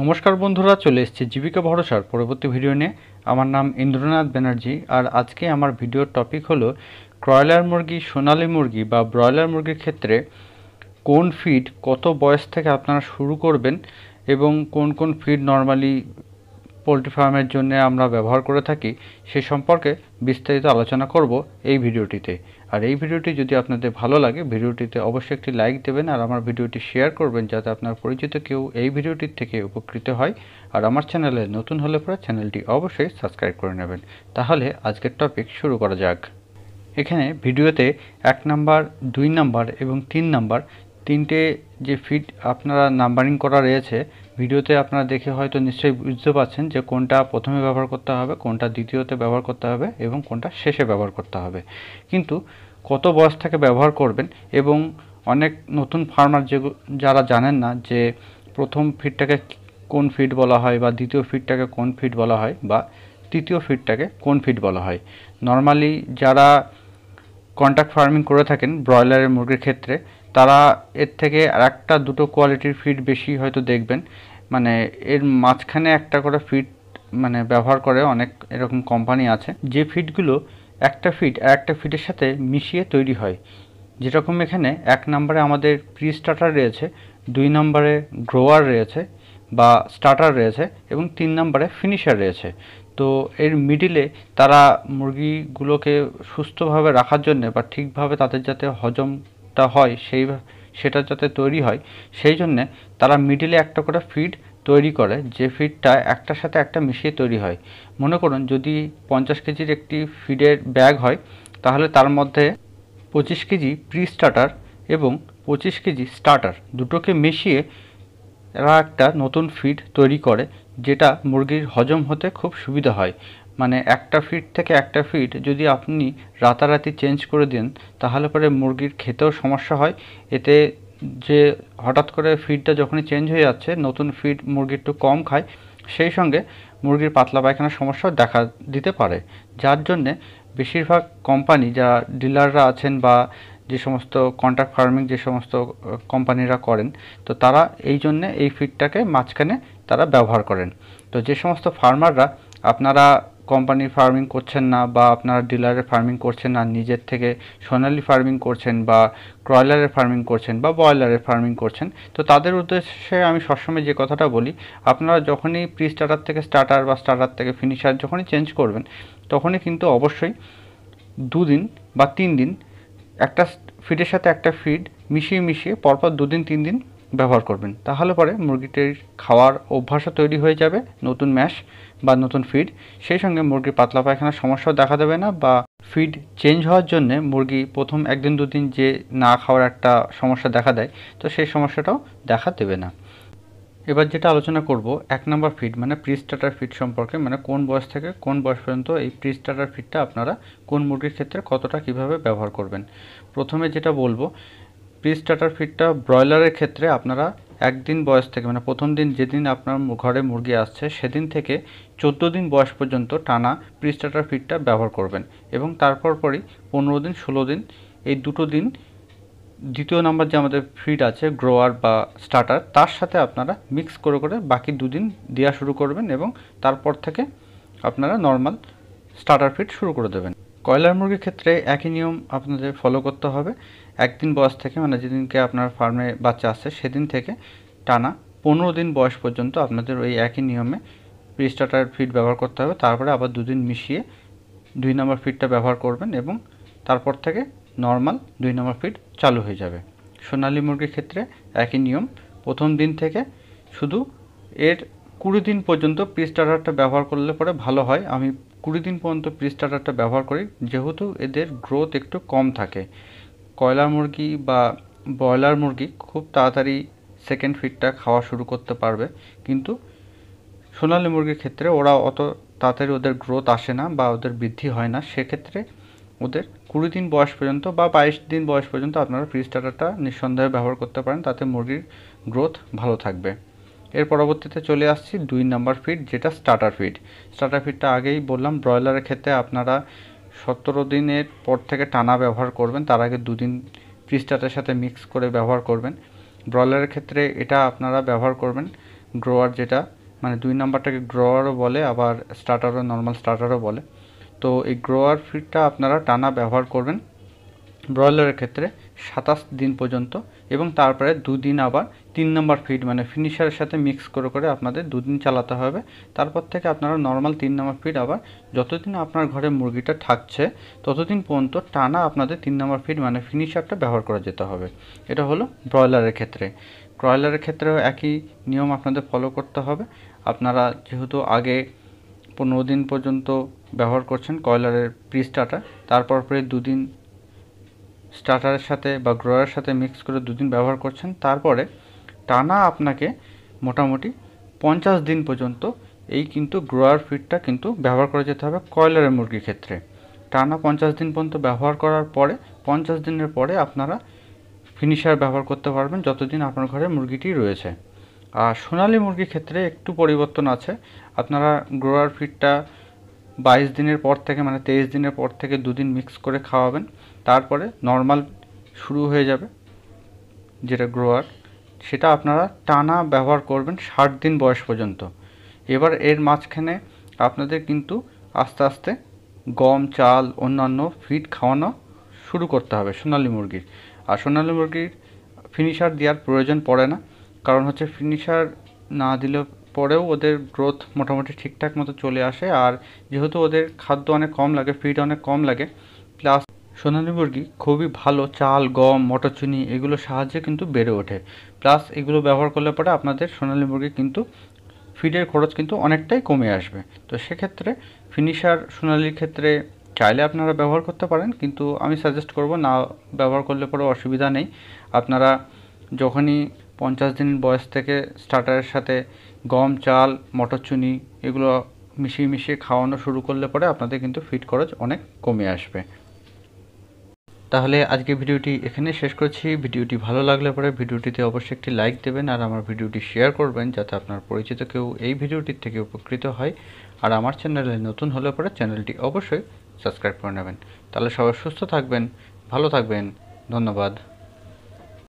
নমস্কার বন্ধুরা চলে এসেছি জীবিকা ভরসার পরবর্তী ভিডিও নিয়ে আমার নাম ইন্দ্রনাথ ব্যানার্জি আর আজকে আমার ভিডিওর টপিক হলো ক্রয়লার মুরগি সোনালি মুরগি বা ব্রয়লার মুরগির ক্ষেত্রে কোন ফিড কত বয়স থেকে আপনারা শুরু করবেন এবং কোন কোন ফিড নর্মালি পোলট্রি ফার্মের জন্য আমরা ব্যবহার করে থাকি সে সম্পর্কে বিস্তারিত আলোচনা করব এই ভিডিওটিতে আর এই ভিডিওটি যদি আপনাদের ভালো লাগে ভিডিওটিতে অবশ্যই একটি লাইক দেবেন আর আমার ভিডিওটি শেয়ার করবেন যাতে আপনার পরিচিত কেউ এই ভিডিওটির থেকে উপকৃত হয় আর আমার চ্যানেলে নতুন হলে পরে চ্যানেলটি অবশ্যই সাবস্ক্রাইব করে নেবেন তাহলে আজকের টপিক শুরু করা যাক এখানে ভিডিওতে এক নাম্বার দুই নাম্বার এবং তিন নাম্বার তিনটে যে ফিড আপনারা নাম্বারিং করা রয়েছে ভিডিওতে আপনারা দেখে হয়তো নিশ্চয়ই বুঝতে পারছেন যে কোনটা প্রথমে ব্যবহার করতে হবে কোনটা দ্বিতীয়তে ব্যবহার করতে হবে এবং কোনটা শেষে ব্যবহার করতে হবে কিন্তু কত বয়স থেকে ব্যবহার করবেন এবং অনেক নতুন ফার্মার যে যারা জানেন না যে প্রথম ফিডটাকে কোন ফিড বলা হয় বা দ্বিতীয় ফিডটাকে কোন ফিড বলা হয় বা তৃতীয় ফিডটাকে কোন ফিড বলা হয় নর্মালি যারা কন্ট্রাক্ট ফার্মিং করে থাকেন ব্রয়লারের মুরগির ক্ষেত্রে তারা এর থেকে আর একটা দুটো কোয়ালিটির ফিড বেশি হয়তো দেখবেন মানে এর মাঝখানে একটা করে ফিড মানে ব্যবহার করে অনেক এরকম কোম্পানি আছে যে ফিডগুলো একটা ফিড আর একটা ফিডের সাথে মিশিয়ে তৈরি হয় যেরকম এখানে এক নম্বরে আমাদের প্রি স্টার্টার রয়েছে দুই নম্বরে গ্রোয়ার রয়েছে বা স্টার্টার রয়েছে এবং তিন নম্বরে ফিনিশার রয়েছে তো এর মিডিলে তারা মুরগিগুলোকে সুস্থভাবে রাখার জন্যে বা ঠিকভাবে তাদের যাতে হজমটা হয় সেই সেটা যাতে তৈরি হয় সেই জন্যে তারা মিডিলে একটা করে ফিড তৈরি করে যে ফিডটা একটার সাথে একটা মিশিয়ে তৈরি হয় মনে করুন যদি পঞ্চাশ কেজির একটি ফিডের ব্যাগ হয় তাহলে তার মধ্যে পঁচিশ কেজি প্রি স্টার্টার এবং পঁচিশ কেজি স্টার্টার দুটোকে মিশিয়ে এরা একটা নতুন ফিড তৈরি করে যেটা মুরগির হজম হতে খুব সুবিধা হয় মানে একটা ফিড থেকে একটা ফিড যদি আপনি রাতারাতি চেঞ্জ করে দেন তাহলে পরে মুরগির খেতেও সমস্যা হয় এতে যে হঠাৎ করে ফিডটা যখনই চেঞ্জ হয়ে যাচ্ছে নতুন ফিড মুরগি একটু কম খায় সেই সঙ্গে মুরগির পাতলা পায়খানার সমস্যাও দেখা দিতে পারে যার জন্যে বেশিরভাগ কোম্পানি যারা ডিলাররা আছেন বা যে সমস্ত কন্ট্রাক্ট ফার্মিং যে সমস্ত কোম্পানিরা করেন তো তারা এই জন্যে এই ফিডটাকে মাঝখানে তারা ব্যবহার করেন তো যে সমস্ত ফার্মাররা আপনারা কোম্পানির ফার্মিং করছেন না বা আপনারা ডিলারের ফার্মিং করছেন না নিজের থেকে সোনালি ফার্মিং করছেন বা ক্রয়লারের ফার্মিং করছেন বা ব্রয়লারের ফার্মিং করছেন তো তাদের উদ্দেশ্যে আমি সবসময় যে কথাটা বলি আপনারা যখনই প্রি স্টার্টার থেকে স্টার্টার বা স্টার্টার থেকে ফিনিশার যখনই চেঞ্জ করবেন তখনই কিন্তু অবশ্যই দুদিন বা তিন দিন একটা ফিডের সাথে একটা ফিড মিশিয়ে মিশিয়ে পরপর দুদিন তিন দিন ব্যবহার করবেন তাহলে পরে মুরগিটির খাওয়ার অভ্যাসও তৈরি হয়ে যাবে নতুন ম্যাশ বা নতুন ফিড সেই সঙ্গে মুরগির পাতলা পায়খানার সমস্যাও দেখা দেবে না বা ফিড চেঞ্জ হওয়ার জন্যে মুরগি প্রথম একদিন দুদিন যে না খাওয়ার একটা সমস্যা দেখা দেয় তো সেই সমস্যাটাও দেখা দেবে না এবার যেটা আলোচনা করব এক নম্বর ফিড মানে প্রি স্টার্টার ফিড সম্পর্কে মানে কোন বয়স থেকে কোন বয়স পর্যন্ত এই প্রি স্টার্টার ফিডটা আপনারা কোন মুরগির ক্ষেত্রে কতটা কিভাবে ব্যবহার করবেন প্রথমে যেটা বলবো প্রি স্টার্টার ফিডটা ব্রয়লারের ক্ষেত্রে আপনারা একদিন বয়স থেকে মানে প্রথম দিন যেদিন আপনার ঘরে মুরগি আসছে সেদিন থেকে চোদ্দো দিন বয়স পর্যন্ত টানা প্রি স্টার্টার ফিডটা ব্যবহার করবেন এবং তারপর পরই পনেরো দিন ষোলো দিন এই দুটো দিন দ্বিতীয় নাম্বার যে আমাদের ফিড আছে গ্রোয়ার বা স্টার্টার তার সাথে আপনারা মিক্স করে করে বাকি দুদিন দেওয়া শুরু করবেন এবং তারপর থেকে আপনারা নর্মাল স্টার্টার ফিড শুরু করে দেবেন কয়লার মুরগির ক্ষেত্রে একই নিয়ম আপনাদের ফলো করতে হবে একদিন বয়স থেকে মানে যেদিনকে আপনার ফার্মে বাচ্চা আসছে সেদিন থেকে টানা পনেরো দিন বয়স পর্যন্ত আপনাদের ওই একই নিয়মে প্রি স্টার্টার ফিড ব্যবহার করতে হবে তারপরে আবার দুদিন মিশিয়ে দুই নম্বর ফিডটা ব্যবহার করবেন এবং তারপর থেকে নর্মাল দুই নম্বর ফিড চালু হয়ে যাবে সোনালি মুরগির ক্ষেত্রে একই নিয়ম প্রথম দিন থেকে শুধু এর কুড়ি দিন পর্যন্ত প্রি স্টার্টারটা ব্যবহার করলে পরে ভালো হয় আমি কুড়ি দিন পর্যন্ত প্রি স্টার্টারটা ব্যবহার করি যেহেতু এদের গ্রোথ একটু কম থাকে কয়লার মুরগি বা ব্রয়লার মুরগি খুব তাড়াতাড়ি সেকেন্ড ফিডটা খাওয়া শুরু করতে পারবে কিন্তু সোনালি মুরগির ক্ষেত্রে ওরা অত তাড়াতাড়ি ওদের গ্রোথ আসে না বা ওদের বৃদ্ধি হয় না সেক্ষেত্রে ওদের কুড়ি দিন বয়স পর্যন্ত বা বাইশ দিন বয়স পর্যন্ত আপনারা ফ্রিজ স্টার্টারটা নিঃসন্দেহে ব্যবহার করতে পারেন তাতে মুরগির গ্রোথ ভালো থাকবে এর পরবর্তীতে চলে আসছি দুই নাম্বার ফিড যেটা স্টার্টার ফিড স্টার্টার ফিডটা আগেই বললাম ব্রয়লারের ক্ষেত্রে আপনারা সতেরো দিনের পর থেকে টানা ব্যবহার করবেন তার আগে দুদিন ফ্রি সাথে মিক্স করে ব্যবহার করবেন ব্রয়লারের ক্ষেত্রে এটা আপনারা ব্যবহার করবেন গ্রোয়ার যেটা মানে দুই নাম্বারটাকে গ্রোয়ারও বলে আবার স্টার্টারও নর্মাল স্টার্টারও বলে তো এই গ্রোয়ার ফিডটা আপনারা টানা ব্যবহার করবেন ব্রয়লারের ক্ষেত্রে সাতাশ দিন পর্যন্ত এবং তারপরে দুদিন আবার তিন নম্বর ফিড মানে ফিনিশারের সাথে মিক্স করে করে আপনাদের দুদিন চালাতে হবে তারপর থেকে আপনারা নর্মাল তিন নম্বর ফিড আবার যতদিন আপনার ঘরে মুরগিটা থাকছে ততদিন পর্যন্ত টানা আপনাদের তিন নম্বর ফিড মানে ফিনিশারটা ব্যবহার করা যেতে হবে এটা হলো ব্রয়লারের ক্ষেত্রে ব্রয়লারের ক্ষেত্রেও একই নিয়ম আপনাদের ফলো করতে হবে আপনারা যেহেতু আগে পনেরো দিন পর্যন্ত ব্যবহার করছেন কয়লারের প্রি স্টার্টার তারপর পরে দুদিন স্টার্টারের সাথে বা গ্রোয়ারের সাথে মিক্স করে দুদিন ব্যবহার করছেন তারপরে টানা আপনাকে মোটামুটি পঞ্চাশ দিন পর্যন্ত এই কিন্তু গ্রোয়ার ফিডটা কিন্তু ব্যবহার করা যেতে হবে কয়লারের মুরগির ক্ষেত্রে টানা পঞ্চাশ দিন পর্যন্ত ব্যবহার করার পরে পঞ্চাশ দিনের পরে আপনারা ফিনিশার ব্যবহার করতে পারবেন যতদিন আপনার ঘরে মুরগিটি রয়েছে আর সোনালি মুরগির ক্ষেত্রে একটু পরিবর্তন আছে আপনারা গ্রোয়ার ফিডটা বাইশ দিনের পর থেকে মানে তেইশ দিনের পর থেকে দুদিন মিক্স করে খাওয়াবেন তারপরে নর্মাল শুরু হয়ে যাবে যেটা গ্রোয়ার সেটা আপনারা টানা ব্যবহার করবেন ষাট দিন বয়স পর্যন্ত এবার এর মাঝখানে আপনাদের কিন্তু আস্তে আস্তে গম চাল অন্যান্য ফিড খাওয়ানো শুরু করতে হবে সোনালি মুরগির আর সোনালি মুরগির ফিনিশার দেওয়ার প্রয়োজন পড়ে না কারণ হচ্ছে ফিনিশার না দিলেও পরেও ওদের গ্রোথ মোটামুটি ঠিকঠাক মতো চলে আসে আর যেহেতু ওদের খাদ্য অনেক কম লাগে ফিড অনেক কম লাগে প্লাস সোনালী মুরগি খুবই ভালো চাল গম মটরচুনি এগুলো সাহায্যে কিন্তু বেড়ে ওঠে প্লাস এগুলো ব্যবহার করলে পরে আপনাদের সোনালী মুরগি কিন্তু ফিডের খরচ কিন্তু অনেকটাই কমে আসবে তো সেক্ষেত্রে ফিনিশার সোনালির ক্ষেত্রে চাইলে আপনারা ব্যবহার করতে পারেন কিন্তু আমি সাজেস্ট করব না ব্যবহার করলে পরে অসুবিধা নেই আপনারা যখনই পঞ্চাশ দিন বয়স থেকে স্টার্টারের সাথে গম চাল মটরচুনি এগুলো মিশিয়ে মিশিয়ে খাওয়ানো শুরু করলে পরে আপনাদের কিন্তু ফিট খরচ অনেক কমে আসবে তাহলে আজকে ভিডিওটি এখানে শেষ করছি ভিডিওটি ভালো লাগলে পরে ভিডিওটিতে অবশ্যই একটি লাইক দেবেন আর আমার ভিডিওটি শেয়ার করবেন যাতে আপনার পরিচিত কেউ এই ভিডিওটির থেকে উপকৃত হয় আর আমার চ্যানেলে নতুন হলে পরে চ্যানেলটি অবশ্যই সাবস্ক্রাইব করে নেবেন তাহলে সবাই সুস্থ থাকবেন ভালো থাকবেন ধন্যবাদ